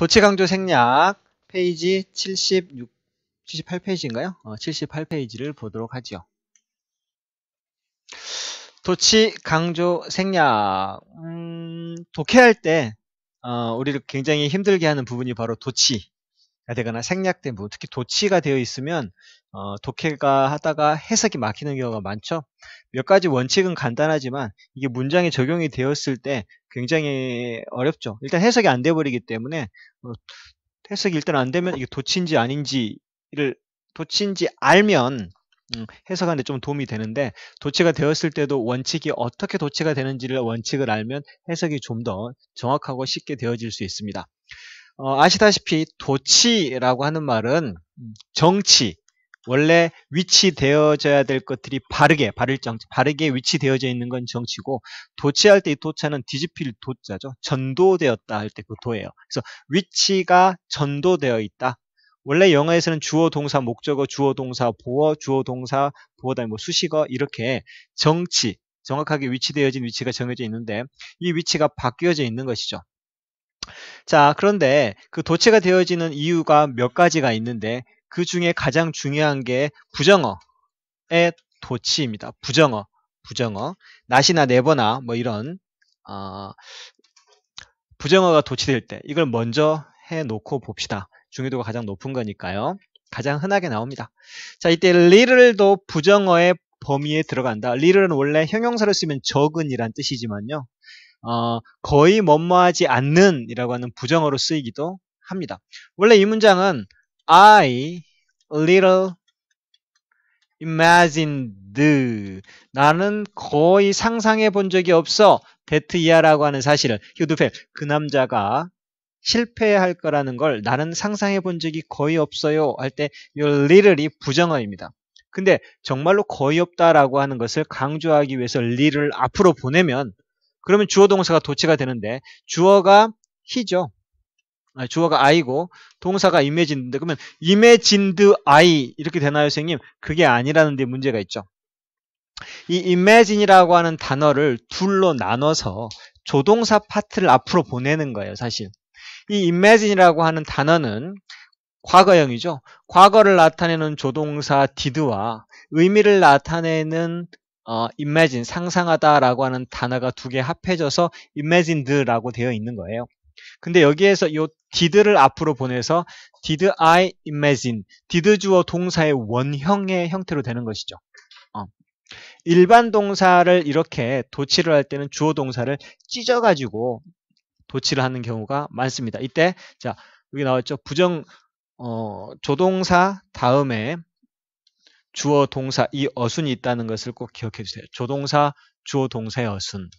도치 강조 생략 페이지 76, 78페이지인가요? 어, 78페이지를 보도록 하죠 도치 강조 생략. 음, 독해할 때 어, 우리를 굉장히 힘들게 하는 부분이 바로 도치 되거나 생략된 부분, 특히 도치가 되어 있으면 어, 독해가 하다가 해석이 막히는 경우가 많죠. 몇 가지 원칙은 간단하지만 이게 문장에 적용이 되었을 때 굉장히 어렵죠. 일단 해석이 안 돼 버리기 때문에 어, 해석이 일단 안 되면 이게 도치인지 아닌지를 도치인지 알면 음, 해석하는데 좀 도움이 되는데 도치가 되었을 때도 원칙이 어떻게 도치가 되는지를 원칙을 알면 해석이 좀 더 정확하고 쉽게 되어질 수 있습니다. 어, 아시다시피 도치라고 하는 말은 음. 정치, 원래 위치되어져야 될 것들이 바르게, 바를 정, 바르게 위치되어져 있는 건 정치고, 도치할 때 이 도자는 뒤집힐 도자죠. 전도되었다 할 때 그 도예요. 그래서 위치가 전도되어 있다. 원래 영어에서는 주어 동사 목적어, 주어 동사 보어, 주어 동사 보어 다음에 뭐 수식어 이렇게 정치, 정확하게 위치되어진 위치가 정해져 있는데 이 위치가 바뀌어져 있는 것이죠. 자, 그런데 그 도체가 되어지는 이유가 몇 가지가 있는데 그 중에 가장 중요한 게 부정어의 도치입니다. 부정어, 부정어. 낫이나 네버나 뭐 이런 어, 부정어가 도치될 때 이걸 먼저 해놓고 봅시다. 중요도가 가장 높은 거니까요. 가장 흔하게 나옵니다. 자, 이때 리를도 부정어의 범위에 들어간다. 리를은 원래 형용사를 쓰면 적은이란 뜻이지만요. 어, 거의 뭐뭐하지 않는이라고 하는 부정어로 쓰이기도 합니다. 원래 이 문장은 I little imagined 나는 거의 상상해 본 적이 없어 데트 이하라고 하는 사실을 휴드펠 그 남자가 실패할 거라는 걸 나는 상상해 본 적이 거의 없어요 할 때 이 little이 부정어입니다. 근데 정말로 거의 없다라고 하는 것을 강조하기 위해서 little을 앞으로 보내면 그러면 주어 동사가 도체가 되는데 주어가 히죠 아, 주어가 아이고 동사가 i m 진데 그러면 i m 진드 아이 이렇게 되나요 선생님? 그게 아니라는 데 문제가 있죠. 이 imagine이라고 하는 단어를 둘로 나눠서 조동사 파트를 앞으로 보내는 거예요 사실. 이 imagine이라고 하는 단어는 과거형이죠. 과거를 나타내는 조동사 did와 의미를 나타내는 어, imagine 상상하다라고 하는 단어가 두 개 합해져서 imagined라고 되어 있는 거예요. 근데 여기에서 이 did를 앞으로 보내서 did I imagine did 주어 동사의 원형의 형태로 되는 것이죠. 어. 일반 동사를 이렇게 도치를 할 때는 주어 동사를 찢어가지고 도치를 하는 경우가 많습니다. 이때 자 여기 나왔죠 부정 어, 조동사 다음에 주어 동사 이 어순이 있다는 것을 꼭 기억해 주세요. 조동사, 주어 동사의 어순.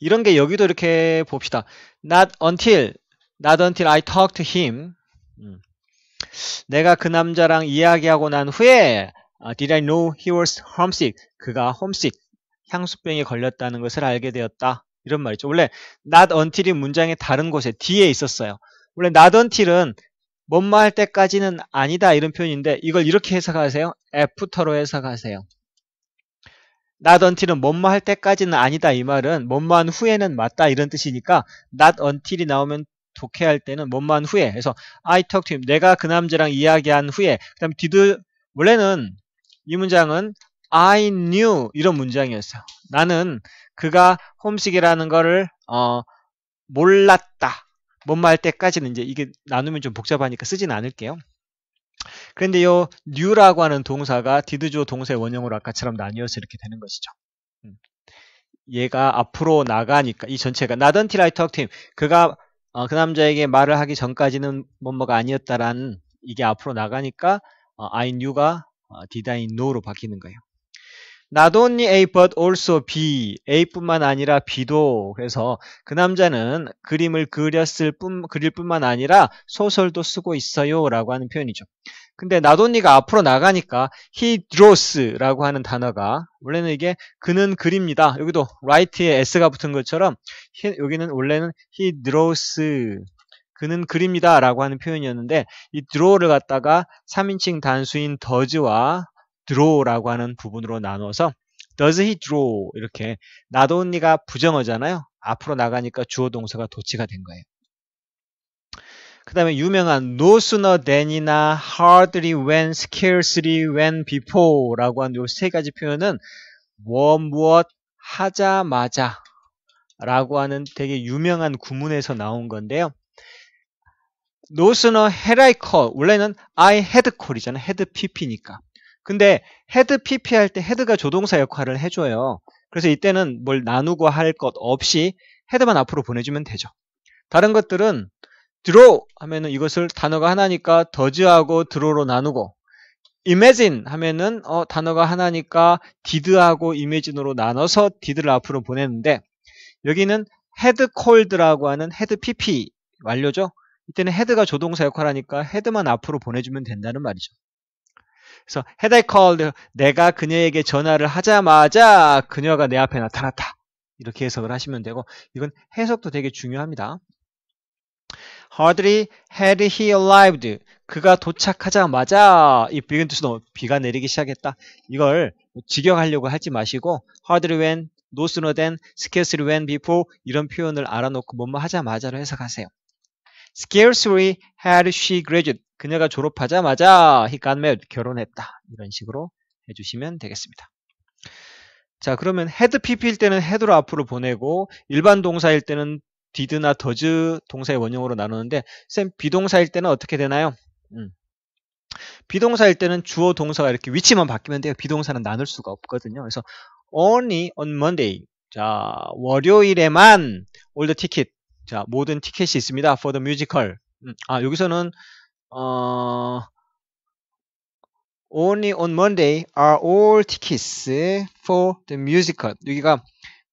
이런 게 여기도 이렇게 봅시다. Not until, not until I talk to him. 음. 내가 그 남자랑 이야기하고 난 후에 uh, Did I know he was homesick? 그가 homesick, 향수병에 걸렸다는 것을 알게 되었다. 이런 말이죠. 원래 not until이 문장의 다른 곳에 뒤에 있었어요. 원래 not until은 뭔마 할 때까지는 아니다 이런 표현인데 이걸 이렇게 해석하세요. 애프터로 해석하세요. not u n 은 뭔마 할 때까지는 아니다 이 말은 뭔마 한 후에는 맞다 이런 뜻이니까 not u 이 나오면 독해할 때는 뭔마 한 후에 해서 I t a l k to him 내가 그 남자랑 이야기한 후에 그 다음 did 원래는 이 문장은 I knew 이런 문장이었어요. 나는 그가 홈식이라는 거를 어, 몰랐다. 뭔말 할 때까지는 이제 이게 나누면 좀 복잡하니까 쓰진 않을게요. 그런데 요 new라고 하는 동사가 did조 동사의 원형으로 아까처럼 나뉘어서 이렇게 되는 것이죠. 음. 얘가 앞으로 나가니까 이 전체가 나던티 라이터 트팀 그가 어, 그 남자에게 말을 하기 전까지는 뭔뭐가 아니었다라는 이게 앞으로 나가니까 어, I knew가 어, did I know로 바뀌는 거예요. Not only A but also B. A뿐만 아니라 B도. 그래서 그 남자는 그림을 그렸을 뿐, 그릴 뿐만 아니라 소설도 쓰고 있어요. 라고 하는 표현이죠. 근데 Not only가 앞으로 나가니까 he draws라고 하는 단어가 원래는 이게 그는 그립니다. 여기도 write에 s가 붙은 것처럼 여기는 원래는 he draws 그는 그립니다 라고 하는 표현이었는데 이 draw를 갖다가 3인칭 단수인 does와 draw라고 하는 부분으로 나눠서 does he draw 이렇게 나도 언니가 부정어잖아요. 앞으로 나가니까 주어 동사가 도치가 된 거예요. 그 다음에 유명한 no sooner than이나 hardly when, scarcely when, before라고 하는 요 세 가지 표현은 무엇 무엇 하자마자 라고 하는 되게 유명한 구문에서 나온 건데요. no sooner had I call 원래는 I had call이잖아요. had pp니까. 근데 헤드 PP 할 때 헤드가 조동사 역할을 해줘요. 그래서 이때는 뭘 나누고 할 것 없이 헤드만 앞으로 보내주면 되죠. 다른 것들은 draw 하면은 이것을 단어가 하나니까 does하고 draw로 나누고 imagine 하면은 어, 단어가 하나니까 did하고 imagine으로 나눠서 did를 앞으로 보내는데 여기는 헤드 콜드라고 하는 헤드 PP 완료죠. 이때는 헤드가 조동사 역할하니까 헤드만 앞으로 보내주면 된다는 말이죠. 그래서 had I called 내가 그녀에게 전화를 하자마자 그녀가 내 앞에 나타났다. 이렇게 해석을 하시면 되고 이건 해석도 되게 중요합니다. Hardly had he arrived. 그가 도착하자마자 이 비근 뜻은 비가 내리기 시작했다. 이걸 직역하려고 하지 마시고 hardly when, no sooner than, scarcely when before 이런 표현을 알아놓고 뭐 뭐 하자마자로 해석하세요. Scarcely had she graduated. 그녀가 졸업하자마자 he got married, 결혼했다. 이런 식으로 해주시면 되겠습니다. 자, 그러면 had pp일 때는 had로 앞으로 보내고 일반 동사일 때는 did나 does 동사의 원형으로 나누는데 쌤 비동사일 때는 어떻게 되나요? 음. 비동사일 때는 주어 동사가 이렇게 위치만 바뀌면 돼요. 비동사는 나눌 수가 없거든요. 그래서 only on Monday. 자, 월요일에만 올드 티켓. 자, 모든 티켓이 있습니다. for the musical. 음. 아, 여기서는 u 어, only on Monday are all tickets for the musical. 여기가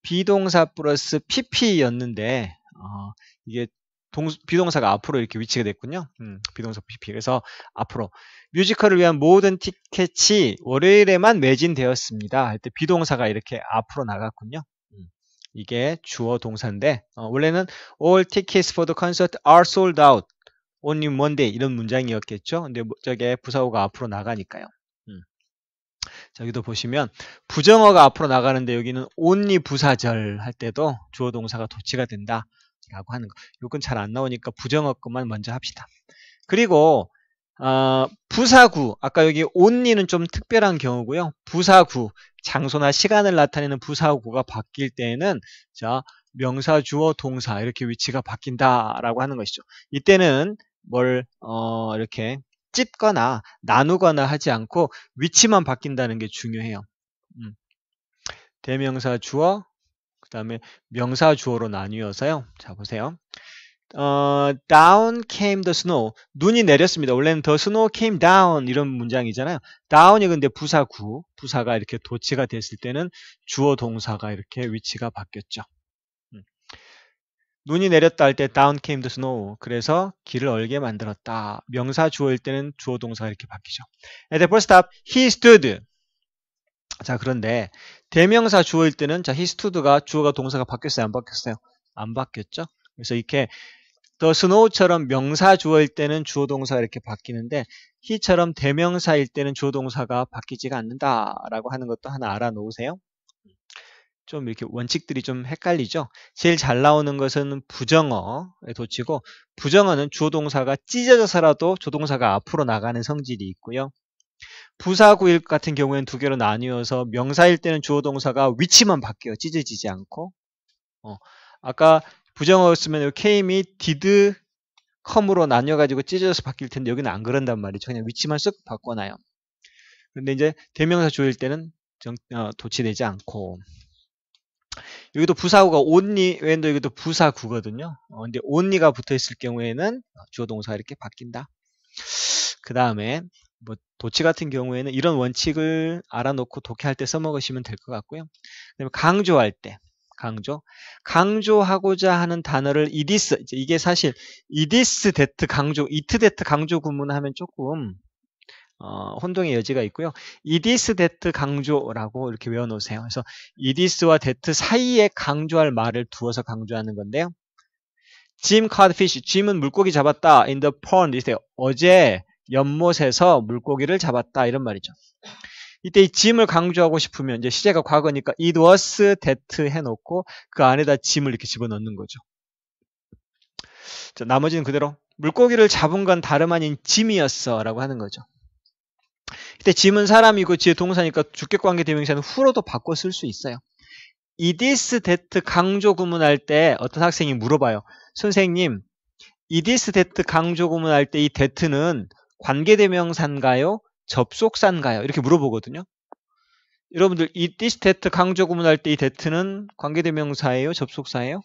비동사 플러스 pp였는데 어, 이게 동, 비동사가 앞으로 이렇게 위치가 됐군요. 음, 비동사 PP. 그래서 앞으로 뮤지컬을 위한 모든 티켓이 월요일에만 매진되었습니다. 할때 비동사가 이렇게 앞으로 나갔군요. 음, 이게 주어 동사인데 어, 원래는 all tickets for the concert are sold out. only Monday 이런 문장이었겠죠. 근데 뭐 저게 부사어가 앞으로 나가니까요. 음. 자, 여기도 보시면 부정어가 앞으로 나가는데 여기는 only 부사절 할 때도 주어 동사가 도치가 된다라고 하는 거. 요건 잘 안 나오니까 부정어 것만 먼저 합시다. 그리고 어, 부사구 아까 여기 only는 좀 특별한 경우고요. 부사구 장소나 시간을 나타내는 부사구가 바뀔 때에는 자 명사, 주어, 동사 이렇게 위치가 바뀐다라고 하는 것이죠. 이때는 뭘 어, 이렇게 찝거나 나누거나 하지 않고 위치만 바뀐다는 게 중요해요. 음. 대명사 주어, 그 다음에 명사 주어로 나뉘어서요. 자 보세요. 어, down came the snow. 눈이 내렸습니다. 원래는 the snow came down 이런 문장이잖아요. down이 근데 부사구, 부사가 이렇게 도치가 됐을 때는 주어 동사가 이렇게 위치가 바뀌었죠. 눈이 내렸다 할 때 down came the snow. 그래서 길을 얼게 만들었다. 명사 주어일 때는 주어 동사가 이렇게 바뀌죠. At the bus stop, he stood. 자, 그런데 대명사 주어일 때는 자, he stood가 주어가 동사가 바뀌었어요, 안 바뀌었어요? 안 바뀌었죠? 그래서 이렇게 the snow처럼 명사 주어일 때는 주어 동사가 이렇게 바뀌는데 he처럼 대명사일 때는 주어 동사가 바뀌지가 않는다라고 하는 것도 하나 알아 놓으세요. 좀 이렇게 원칙들이 좀 헷갈리죠. 제일 잘 나오는 것은 부정어에 도치고 부정어는 주어 동사가 찢어져서라도 조동사가 앞으로 나가는 성질이 있고요. 부사구일 같은 경우에는 두 개로 나뉘어서 명사일 때는 주어 동사가 위치만 바뀌어 찢어지지 않고 어, 아까 부정어였으면 came이 did come으로 나뉘어가지고 찢어져서 바뀔 텐데 여기는 안 그런단 말이죠. 그냥 위치만 쓱 바꿔놔요. 근데 이제 대명사 주일 때는 정, 어, 도치되지 않고 여기도 부사구가 온니 l y 왼도 여기도 부사구거든요. 어, 근데 온니가 붙어 있을 경우에는 어, 주어 동사가 이렇게 바뀐다. 그 다음에 뭐 도치 같은 경우에는 이런 원칙을 알아놓고 독해할 때 써먹으시면 될 것 같고요. 그다음에 강조할 때 강조 강조하고자 하는 단어를 이디스 이게 사실 이디스 데트 강조 이트 데트 강조 구문 하면 조금 어, 혼동의 여지가 있고요. 이디스 데트 강조라고 이렇게 외워놓으세요. 그래서 이디스와 데트 사이에 강조할 말을 두어서 강조하는 건데요. 짐 카드피쉬, 짐은 물고기 잡았다. in the pond 이세 어제 연못에서 물고기를 잡았다 이런 말이죠. 이때 이 짐을 강조하고 싶으면 이제 시제가 과거니까 it was that 해놓고 그 안에다 짐을 이렇게 집어넣는 거죠. 자, 나머지는 그대로 물고기를 잡은 건 다름 아닌 짐이었어 라고 하는 거죠. 이때 짐은 사람이고 지의 동사니까 주격관계 대명사는 후로도 바꿔 쓸 수 있어요. 이디스 데트 강조 구문할 때 어떤 학생이 물어봐요. 선생님, 이디스 데트 강조 구문할 때 이 데트는 관계대명사인가요? 접속사인가요? 이렇게 물어보거든요. 여러분들 이디스 데트 강조 구문할 때 이 데트는 관계대명사예요? 접속사예요?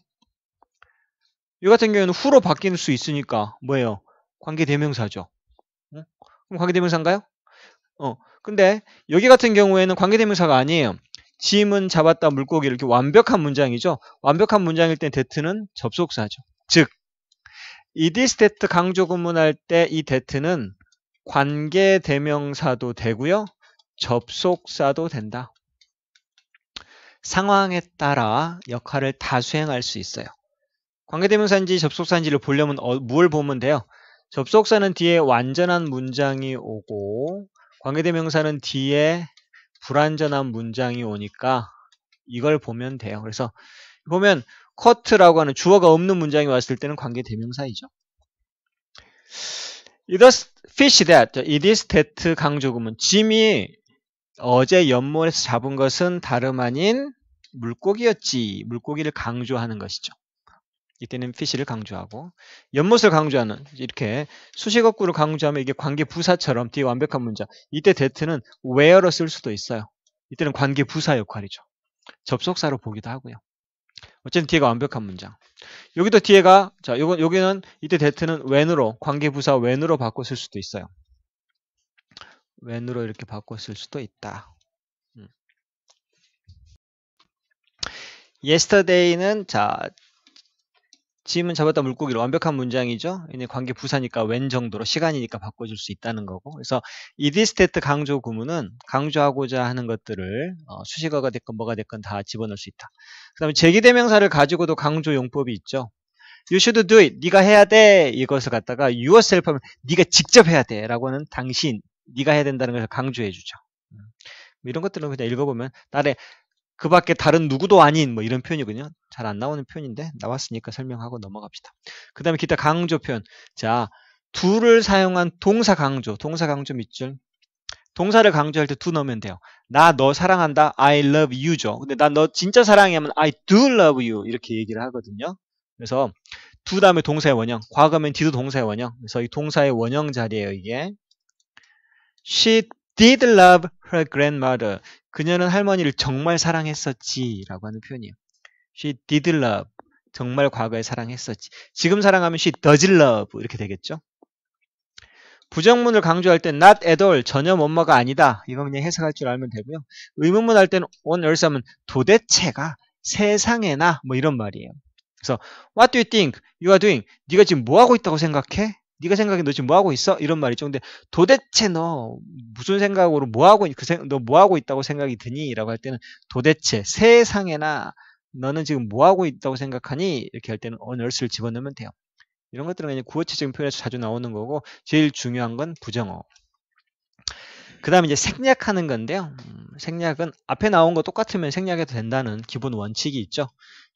이 같은 경우에는 후로 바뀔 수 있으니까 뭐예요? 관계대명사죠. 그럼 관계대명사인가요? 어, 근데 여기 같은 경우에는 관계대명사가 아니에요. 짐은 잡았다 물고기 이렇게 완벽한 문장이죠. 완벽한 문장일 때데트는 접속사죠. 즉, 이디스데트 강조 구문할 때 이데트는 관계대명사도 되고요. 접속사도 된다. 상황에 따라 역할을 다 수행할 수 있어요. 관계대명사인지 접속사인지를 보려면 어, 뭘 보면 돼요? 접속사는 뒤에 완전한 문장이 오고 관계대명사는 뒤에 불완전한 문장이 오니까 이걸 보면 돼요. 그래서 보면 cut라고 하는 주어가 없는 문장이 왔을 때는 관계대명사이죠. It is fish that. It is that 강조구문. 짐이 어제 연못에서 잡은 것은 다름 아닌 물고기였지. 물고기를 강조하는 것이죠. 이때는 피시를 강조하고 연못을 강조하는 이렇게 수식어구를 강조하면 이게 관계 부사처럼 뒤에 완벽한 문장 이때 데트는 where로 쓸 수도 있어요 이때는 관계 부사 역할이죠 접속사로 보기도 하고요 어쨌든 뒤에가 완벽한 문장 여기도 뒤에가 자 요거, 여기는 이때 데트는 when으로 관계 부사 when으로 바꿔 쓸 수도 있어요 when으로 이렇게 바꿔 쓸 수도 있다 음. yesterday는 자 짐은 잡았다 물고기로 완벽한 문장이죠. 이제 관계 부사니까 웬 정도로 시간이니까 바꿔줄 수 있다는 거고. 그래서 이디스테트 강조 구문은 강조하고자 하는 것들을 어, 수식어가 됐건 뭐가 됐건 다 집어넣을 수 있다. 그다음에 제기대명사를 가지고도 강조 용법이 있죠. You should do it. 네가 해야 돼. 이것을 갖다가 yourself 하면 네가 직접 해야 돼라고는 당신, 네가 해야 된다는 것을 강조해 주죠. 음. 이런 것들은 그냥 읽어보면 나의 그 밖에 다른 누구도 아닌 뭐 이런 표현이군요. 잘 안 나오는 표현인데 나왔으니까 설명하고 넘어갑시다. 그 다음에 기타 강조 표현. 자, 두를 사용한 동사 강조. 동사 강조 밑줄. 동사를 강조할 때 두 넣으면 돼요. 나 너 사랑한다. I love you죠. 근데 나 너 진짜 사랑해 하면 I do love you 이렇게 얘기를 하거든요. 그래서 두 다음에 동사의 원형. 과거면 뒤도 동사의 원형. 그래서 이 동사의 원형 자리에요, 이게. She did love her grandmother. 그녀는 할머니를 정말 사랑했었지라고 하는 표현이에요. She did love. 정말 과거에 사랑했었지. 지금 사랑하면 she does love 이렇게 되겠죠. 부정문을 강조할 땐 not at all 전혀 엄마가 아니다. 이건 그냥 해석할 줄 알면 되고요. 의문문 할 때는 on earth 하면 도대체가 세상에나 뭐 이런 말이에요. 그래서 what do you think you are doing? 네가 지금 뭐 하고 있다고 생각해? 네가 생각해 너 지금 뭐 하고 있어? 이런 말이죠. 근데 도대체 너 무슨 생각으로 뭐 하고 그 너뭐 하고 있다고 생각이 드니?라고 할 때는 도대체 세상에나 너는 지금 뭐 하고 있다고 생각하니? 이렇게 할 때는 on e a 를 집어넣으면 돼요. 이런 것들은 그냥 구어체적인 표현에서 자주 나오는 거고 제일 중요한 건 부정어. 그다음 이제 생략하는 건데요. 음, 생략은 앞에 나온 거 똑같으면 생략해도 된다는 기본 원칙이 있죠.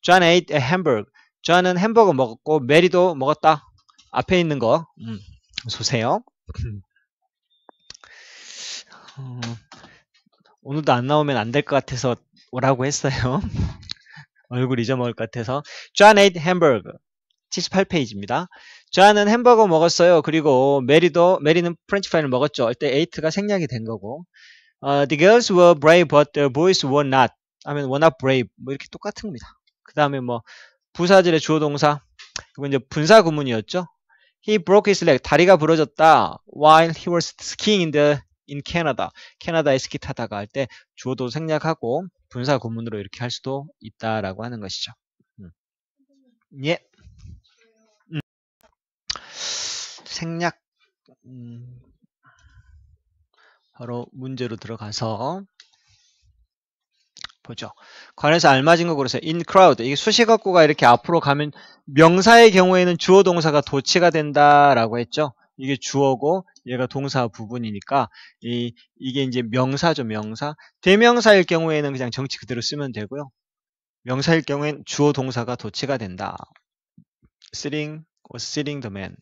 John ate a hamburger. John은 햄버거 먹었고 메리도 먹었다. 앞에 있는 거 음, 보세요. 어, 오늘도 안 나오면 안 될 것 같아서 오라고 했어요. 얼굴 잊어먹을 것 같아서. John ate hamburger. 78페이지입니다. 존은 햄버거 먹었어요. 그리고 메리도 메리는 프렌치 프라이를 먹었죠. 이때 에이트가 생략이 된 거고. 어, the girls were brave but t h e boys were not. 하면 워낙 r e n o brave. 뭐 이렇게 똑같은 겁니다. 그 다음에 뭐 부사절의 주어 동사. 그건 이제 분사 구문이었죠. He broke his leg. 다리가 부러졌다. While he was skiing in the in Canada. 캐나다에 스키 타다가 할 때 주어도 생략하고 분사 구문으로 이렇게 할 수도 있다라고 하는 것이죠. 음. 예. 음. 생략. 음. 바로 문제로 들어가서 보죠. 관에서 알맞은 거 그래서 in crowd 이게 수식어구가 이렇게 앞으로 가면 명사의 경우에는 주어 동사가 도치가 된다라고 했죠. 이게 주어고 얘가 동사 부분이니까 이 이게 이제 명사죠 명사. 대명사일 경우에는 그냥 정치 그대로 쓰면 되고요. 명사일 경우엔 주어 동사가 도치가 된다. sitting or sitting the man.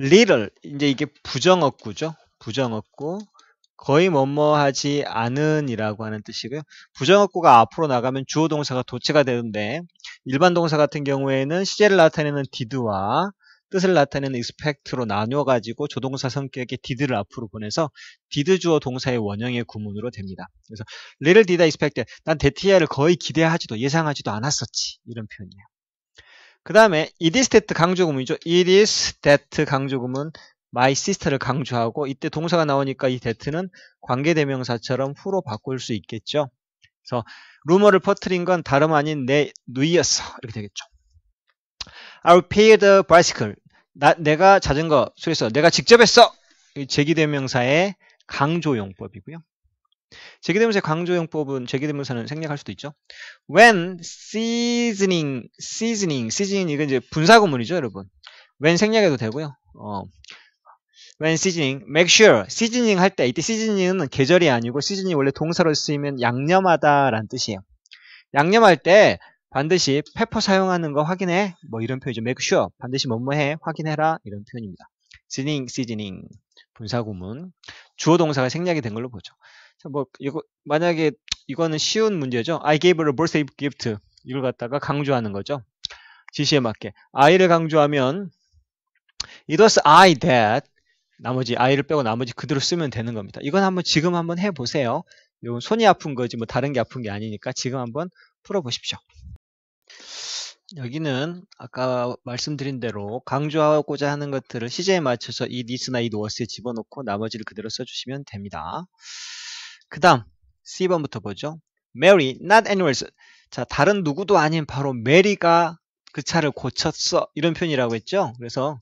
little 이제 이게 부정어구죠. 부정어구 거의 뭐뭐하지 않은이라고 하는 뜻이고요. 부정어구가 앞으로 나가면 주어 동사가 도체가 되는데 일반 동사 같은 경우에는 시제를 나타내는 did와 뜻을 나타내는 expect로 나누어 가지고 조동사 성격의 did를 앞으로 보내서 did 주어 동사의 원형의 구문으로 됩니다. 그래서 little did I expect 난 데티아를 거의 기대하지도 예상하지도 않았었지 이런 표현이에요. 그 다음에 it is that 강조구문이죠. it is that 강조구문 my sister를 강조하고 이때 동사가 나오니까 이 that는 관계대명사처럼 후로 바꿀 수 있겠죠. 그래서 루머를 퍼뜨린 건 다름 아닌 내 누이였어 이렇게 되겠죠. I paid the bicycle. 나, 내가 자전거 수리했어. 내가 직접 했어. 제기대명사의 강조용법이고요. 제기대명사의 강조용법은 제기대명사는 생략할 수도 있죠. When seasoning, seasoning, seasoning 이건 이제 분사구문이죠, 여러분. when 생략해도 되고요. 어, when seasoning, make sure, seasoning 할 때, 이때 seasoning은 계절이 아니고, seasoning 원래 동사로 쓰이면 양념하다 라는 뜻이에요. 양념할 때, 반드시 페퍼 사용하는 거 확인해. 뭐 이런 표현이죠. make sure. 반드시 뭐 뭐 해. 확인해라. 이런 표현입니다. seasoning, seasoning. 분사구문. 주어 동사가 생략이 된 걸로 보죠. 뭐, 이거, 만약에, 이거는 쉬운 문제죠. I gave her a birthday gift. 이걸 갖다가 강조하는 거죠. 지시에 맞게. I를 강조하면, It was I that 나머지 아이를 빼고 나머지 그대로 쓰면 되는 겁니다. 이건 한번 지금 한번 해보세요. 이건 손이 아픈 거지 뭐 다른 게 아픈 게 아니니까 지금 한번 풀어보십시오. 여기는 아까 말씀드린 대로 강조하고자 하는 것들을 시제에 맞춰서 이 니스나 이 노어스에 집어넣고 나머지를 그대로 써주시면 됩니다. 그 다음 C번부터 보죠. Mary, not a n y o n e s 자, 다른 누구도 아닌 바로 메리가 그 차를 고쳤어. 이런 표현이라고 했죠. 그래서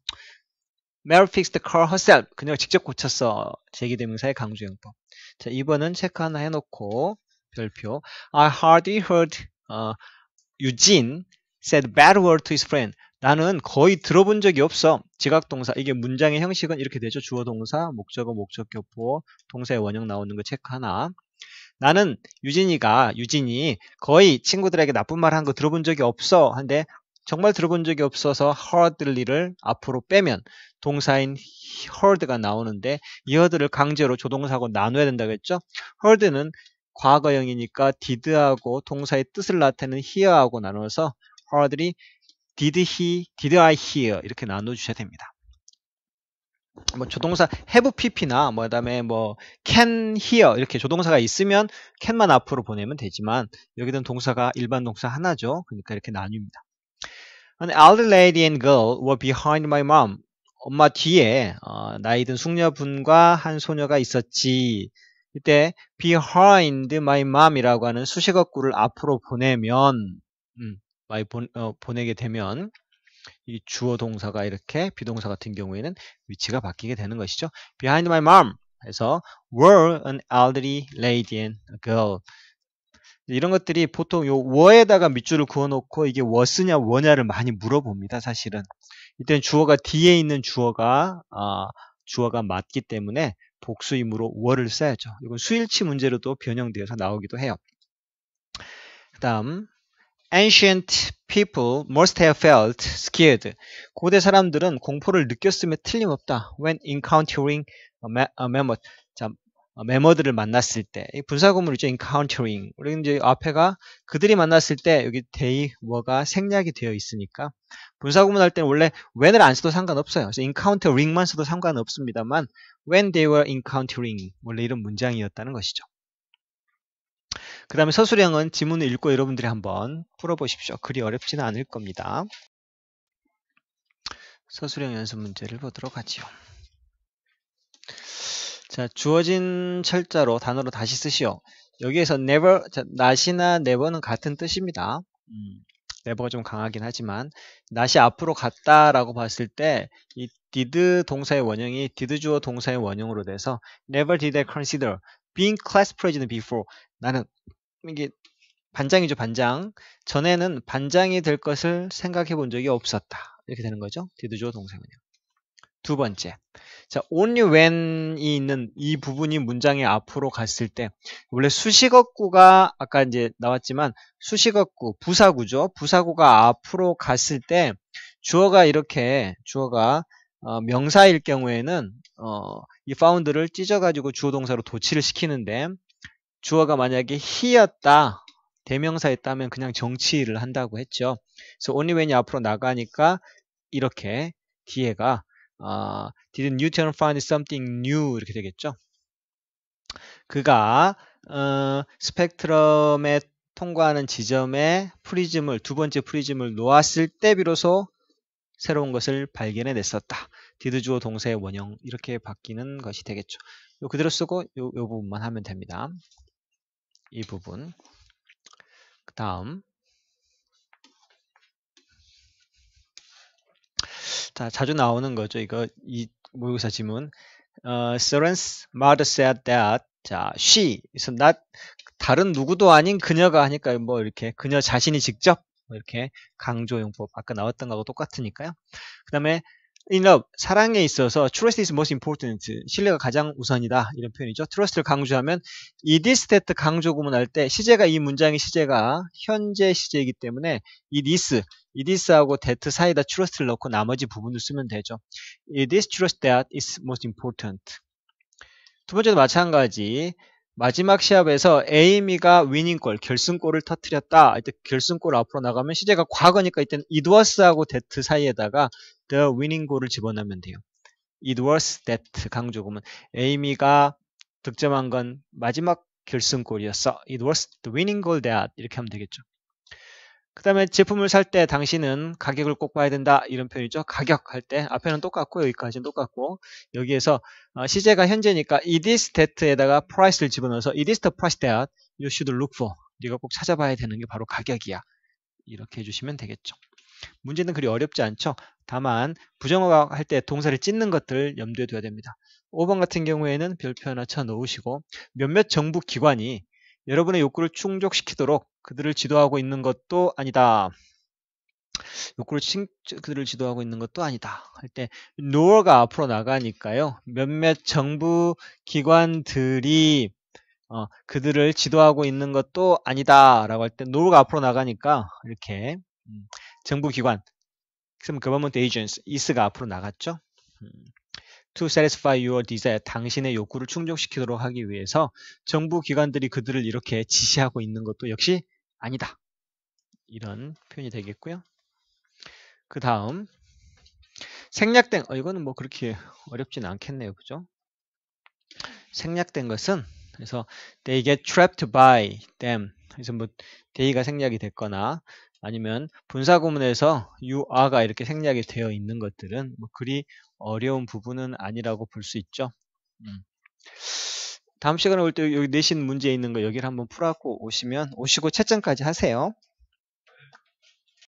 Mary fixed the car herself. 그녀가 직접 고쳤어. 제기대명사의 강조형법. 자, 2번은 체크 하나 해놓고 별표. I hardly heard uh, Eugene said bad word to his friend. 나는 거의 들어본 적이 없어. 지각동사. 이게 문장의 형식은 이렇게 되죠. 주어동사, 목적어, 목적격보, 동사의 원형 나오는 거 체크 하나. 나는 유진이가, 유진이 거의 친구들에게 나쁜 말 한 거 들어본 적이 없어. 한데, 정말 들어본 적이 없어서 hardly를 앞으로 빼면 동사인 heard가 나오는데 이 heard를 강제로 조동사하고 나눠야 된다고 했죠. heard는 과거형이니까 did하고 동사의 뜻을 나타내는 hear하고 나눠서 heard이 did he, did I hear 이렇게 나눠주셔야 됩니다. 뭐 조동사 have pp나 뭐 그다음에 뭐 can hear 이렇게 조동사가 있으면 can만 앞으로 보내면 되지만 여기는 동사가 일반 동사 하나죠. 그러니까 이렇게 나뉩니다. An e l d e r l a d y and girl were behind my mom 엄마 뒤에 어, 나이든 숙녀분과 한 소녀가 있었지. 이때 behind my mom이라고 하는 수식어구를 앞으로 보내면 음, my 보, 어, 보내게 되면 이 주어 동사가 이렇게 비동사 같은 경우에는 위치가 바뀌게 되는 것이죠. behind my mom 해서 were an elderly lady and a girl 이런 것들이 보통 요 w e 에다가 밑줄을 그어놓고 이게 w a s 냐 w a 냐를 많이 물어봅니다. 사실은 이때는 주어가 뒤에 있는 주어가 어, 주어가 맞기 때문에 복수이므로 월을 써야죠. 이건 수일치 문제로도 변형되어서 나오기도 해요. 그 다음 Ancient people must have felt scared. 고대 사람들은 공포를 느꼈음에 틀림없다. When encountering a mammoth. 메머들을 어, 만났을 때 분사구문이죠. encountering. 우리 이제 앞에가 그들이 만났을 때 여기 d a y were가 생략이 되어 있으니까 분사구문 할 때는 원래 when을 안 써도 상관없어요. 그래서 encountering만 써도 상관없습니다만 when they were encountering 원래 이런 문장이었다는 것이죠. 그 다음에 서술형은 지문을 읽고 여러분들이 한번 풀어보십시오. 그리 어렵지는 않을 겁니다. 서술형 연습 문제를 보도록 하지요. 자, 주어진 철자로 단어로 다시 쓰시오. 여기에서 never, 자, not이나 never는 같은 뜻입니다. 음, never가 좀 강하긴 하지만 not이 앞으로 갔다라고 봤을 때 이 did 동사의 원형이 did 주어 동사의 원형으로 돼서 never did I consider being class president before 나는 이게 반장이죠 반장 전에는 반장이 될 것을 생각해 본 적이 없었다 이렇게 되는 거죠 did 주어 동사 원형 두 번째. 자, only when이 있는 이 부분이 문장의 앞으로 갔을 때 원래 수식어구가 아까 이제 나왔지만 수식어구 부사구죠. 부사구가 앞으로 갔을 때 주어가 이렇게 주어가 어, 명사일 경우에는 어, 이 found를 찢어가지고 주어 동사로 도치를 시키는데 주어가 만약에 he였다 대명사였다면 그냥 정치를 한다고 했죠. 그래서 only when이 앞으로 나가니까 이렇게 뒤에가 어, did Newton find something new 이렇게 되겠죠. 그가 어, 스펙트럼에 통과하는 지점에 프리즘을 두 번째 프리즘을 놓았을 때 비로소 새로운 것을 발견해 냈었다. 디드 주어 동사의 원형 이렇게 바뀌는 것이 되겠죠. 요 그대로 쓰고 요, 요 부분만 하면 됩니다. 이 부분. 그 다음 자, 자주 나오는 거죠. 이거 이 모의고사 지문. 어, Soren's mother said that 자, she is not 다른 누구도 아닌 그녀가 하니까 뭐 이렇게 그녀 자신이 직접 뭐 이렇게 강조 용법 아까 나왔던 거하고 똑같으니까요. 그다음에 in love, 사랑에 있어서 trust is most important. 신뢰가 가장 우선이다. 이런 표현이죠. trust를 강조하면 이디스테트 강조 구문할 때 시제가 이 문장의 시제가 현재 시제이기 때문에 이디스, 이디스하고 데트 사이에다 trust를 넣고 나머지 부분을 쓰면 되죠. it is trust that is most important. 두 번째도 마찬가지. 마지막 시합에서 에이미가 위닝골, 결승골을 터뜨렸다 이때 결승골 앞으로 나가면 시제가 과거니까 이때 이드워스하고 데트 사이에다가 the winning골을 집어넣으면 돼요. it was that 강조금은 에이미가 득점한 건 마지막 결승골이었어. it was the winning goal that 이렇게 하면 되겠죠. 그 다음에 제품을 살 때 당신은 가격을 꼭 봐야 된다 이런 표현이죠. 가격 할 때 앞에는 똑같고 여기까지는 똑같고 여기에서 어, 시제가 현재니까 it is that에다가 price를 집어넣어서 it is the price that you should look for 네가 꼭 찾아봐야 되는 게 바로 가격이야 이렇게 해주시면 되겠죠. 문제는 그리 어렵지 않죠. 다만 부정어가 할 때 동사를 찢는 것들 염두에 둬야 됩니다. 5번 같은 경우에는 별표 하나 쳐놓으시고 몇몇 정부 기관이 여러분의 욕구를 충족시키도록 그들을 지도하고 있는 것도 아니다. 욕구를 칭, 그들을 지도하고 있는 것도 아니다. 할때 nor가 앞으로 나가니까요. 몇몇 정부 기관들이 어, 그들을 지도하고 있는 것도 아니다라고 할때 nor가 앞으로 나가니까 이렇게 음, 정부 기관 그럼 government agents is가 앞으로 나갔죠. 음. to satisfy your desire, 당신의 욕구를 충족시키도록 하기 위해서 정부 기관들이 그들을 이렇게 지시하고 있는 것도 역시 아니다. 이런 표현이 되겠고요. 그 다음 생략된, 어, 이거는 뭐 그렇게 어렵진 않겠네요. 그죠? 생략된 것은 그래서 they get trapped by them 그래서 뭐 t h 가 생략이 됐거나 아니면 분사 구문에서 you are가 이렇게 생략이 되어 있는 것들은 뭐 그리 어려운 부분은 아니라고 볼 수 있죠. 음. 다음 시간에 올 때 여기 내신 문제 있는 거 여기를 한번 풀어갖고 오시면 오시고 채점까지 하세요.